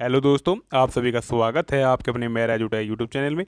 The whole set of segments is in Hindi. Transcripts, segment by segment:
हेलो दोस्तों आप सभी का स्वागत है आपके अपने मेरा जुटा यूट्यूब चैनल में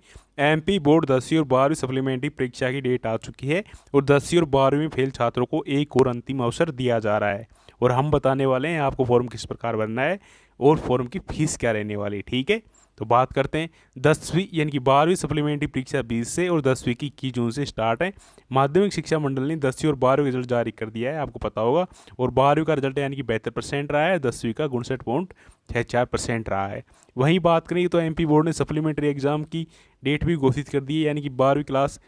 एमपी बोर्ड दसवीं और बारहवीं सप्लीमेंट्री परीक्षा की डेट आ चुकी है और दसवीं और बारहवीं फेल छात्रों को एक और अंतिम अवसर दिया जा रहा है और हम बताने वाले हैं आपको फॉर्म किस प्रकार भरना है और फॉर्म की फीस क्या रहने वाली है ठीक है तो बात करते हैं दसवीं यानी कि बारहवीं सप्लीमेंट्री परीक्षा बीस से और दसवीं की इक्कीस जून से स्टार्ट है माध्यमिक शिक्षा मंडल ने दसवीं और बारहवीं रिजल्ट जारी कर दिया है आपको पता होगा और बारहवीं का रिजल्ट यानी कि बेहतर परसेंट रहा है दसवीं का उनसठ पॉइंट छः चार परसेंट रहा है वहीं बात करें तो एम बोर्ड ने सप्लीमेंट्री एग्ज़ाम की डेट भी घोषित कर दी है यानी कि बारहवीं क्लास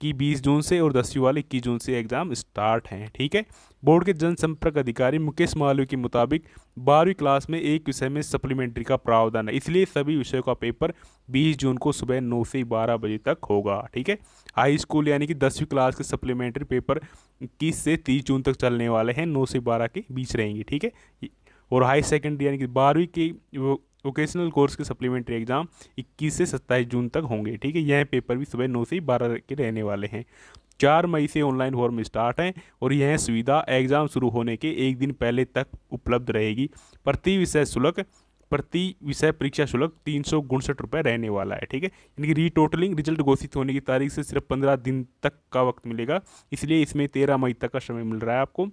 की बीस जून से और दसवीं वाले इक्कीस जून से एग्ज़ाम स्टार्ट हैं ठीक है बोर्ड के जनसंपर्क अधिकारी मुकेश मालवी के मुताबिक बारहवीं क्लास में एक विषय में सप्लीमेंट्री का प्रावधान है इसलिए सभी विषयों का पेपर 20 जून को सुबह 9 से 12 बजे तक होगा ठीक है हाई स्कूल यानी कि दसवीं क्लास के सप्लीमेंट्री पेपर इक्कीस से तीस जून तक चलने वाले हैं नौ से बारह के बीच रहेंगे ठीक है और हाई सेकेंडरी यानी कि बारहवीं की वो वोकेशनल कोर्स के सप्लीमेंट्री एग्ज़ाम 21 से 27 जून तक होंगे ठीक है यह पेपर भी सुबह नौ से बारह के रहने वाले हैं चार मई से ऑनलाइन फॉर्म स्टार्ट हैं और यह सुविधा एग्ज़ाम शुरू होने के एक दिन पहले तक उपलब्ध रहेगी प्रति विषय शुल्क प्रति विषय परीक्षा शुल्क तीन सौ उनसठ रुपये रहने वाला है ठीक है यानी कि रीटोटलिंग रिजल्ट घोषित होने की तारीख से सिर्फ पंद्रह दिन तक का वक्त मिलेगा इसलिए इसमें तेरह मई तक का समय मिल रहा है आपको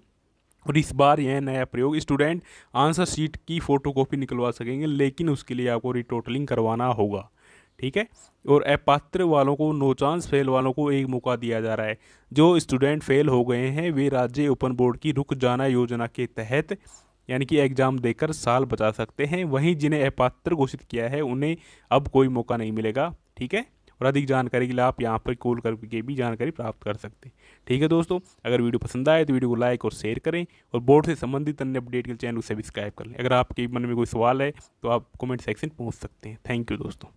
और इस बार यह नया प्रयोग स्टूडेंट आंसर शीट की फ़ोटोकॉपी निकलवा सकेंगे लेकिन उसके लिए आपको रिटोटलिंग करवाना होगा ठीक है और अपात्र वालों को नो चांस फेल वालों को एक मौका दिया जा रहा है जो स्टूडेंट फेल हो गए हैं वे राज्य ओपन बोर्ड की रुक जाना योजना के तहत यानी कि एग्ज़ाम देकर साल बचा सकते हैं वहीं जिन्हें अपात्र घोषित किया है उन्हें अब कोई मौका नहीं मिलेगा ठीक है और अधिक जानकारी के लिए आप यहाँ पर कॉल करके भी जानकारी प्राप्त कर सकते हैं ठीक है दोस्तों अगर वीडियो पसंद आए तो वीडियो को लाइक और शेयर करें और बोर्ड से संबंधित अन्य अपडेट के चैनल को सब्सक्राइब कर लें अगर आपके मन में कोई सवाल है तो आप कमेंट सेक्शन पहुँच सकते हैं थैंक यू दोस्तों